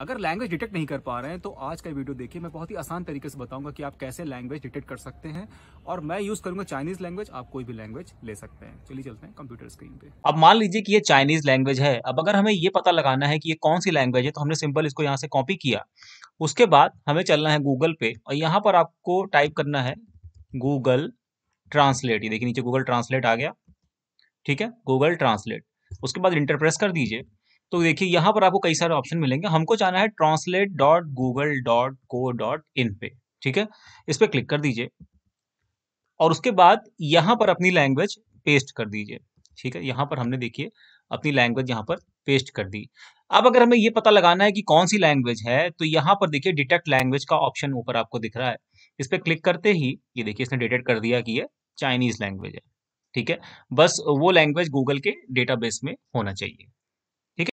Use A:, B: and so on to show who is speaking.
A: अगर language detect नहीं कर पा रहे हैं तो आज का वीडियो देखिए मैं बहुत ही आसान तरीके से बताऊंगा कि आप कैसे लैंग्वेज डिटेक्ट कर सकते हैं और मैं यूज करूंगा चाइनीज लैंग्वेज आप कोई भी लैंग्वेज ले सकते हैं चलिए चलते हैं कंप्यूटर स्क्रीन पे
B: अब मान लीजिए कि ये चाइनीज लैंग्वेज है अब अगर हमें ये पता लगाना है कि ये कौन सी लैंग्वेज है तो हमने सिंपल इसको यहाँ से कॉपी किया उसके बाद हमें चलना है गूगल पे और यहाँ पर आपको टाइप करना है गूगल ट्रांसलेट ये देखिए नीचे गूगल ट्रांसलेट आ गया ठीक है गूगल ट्रांसलेट उसके बाद इंटरप्रेस कर दीजिए तो देखिए यहाँ पर आपको कई सारे ऑप्शन मिलेंगे हमको जाना है translate dot Google dot co dot in पे ठीक है इस पर क्लिक कर दीजिए और उसके बाद यहाँ पर अपनी लैंग्वेज पेस्ट कर दीजिए ठीक है यहाँ पर हमने देखिए अपनी लैंग्वेज यहाँ पर पेस्ट कर दी अब अगर हमें ये पता लगाना है कि कौन सी लैंग्वेज है तो यहाँ पर देखिए डिटेक्ट लैंग्वेज का ऑप्शन ऊपर आपको दिख रहा है इस पर क्लिक करते ही ये देखिए इसने डिटेक्ट कर दिया कि ये चाइनीज लैंग्वेज है ठीक है बस वो लैंग्वेज गूगल के डेटाबेस में होना चाहिए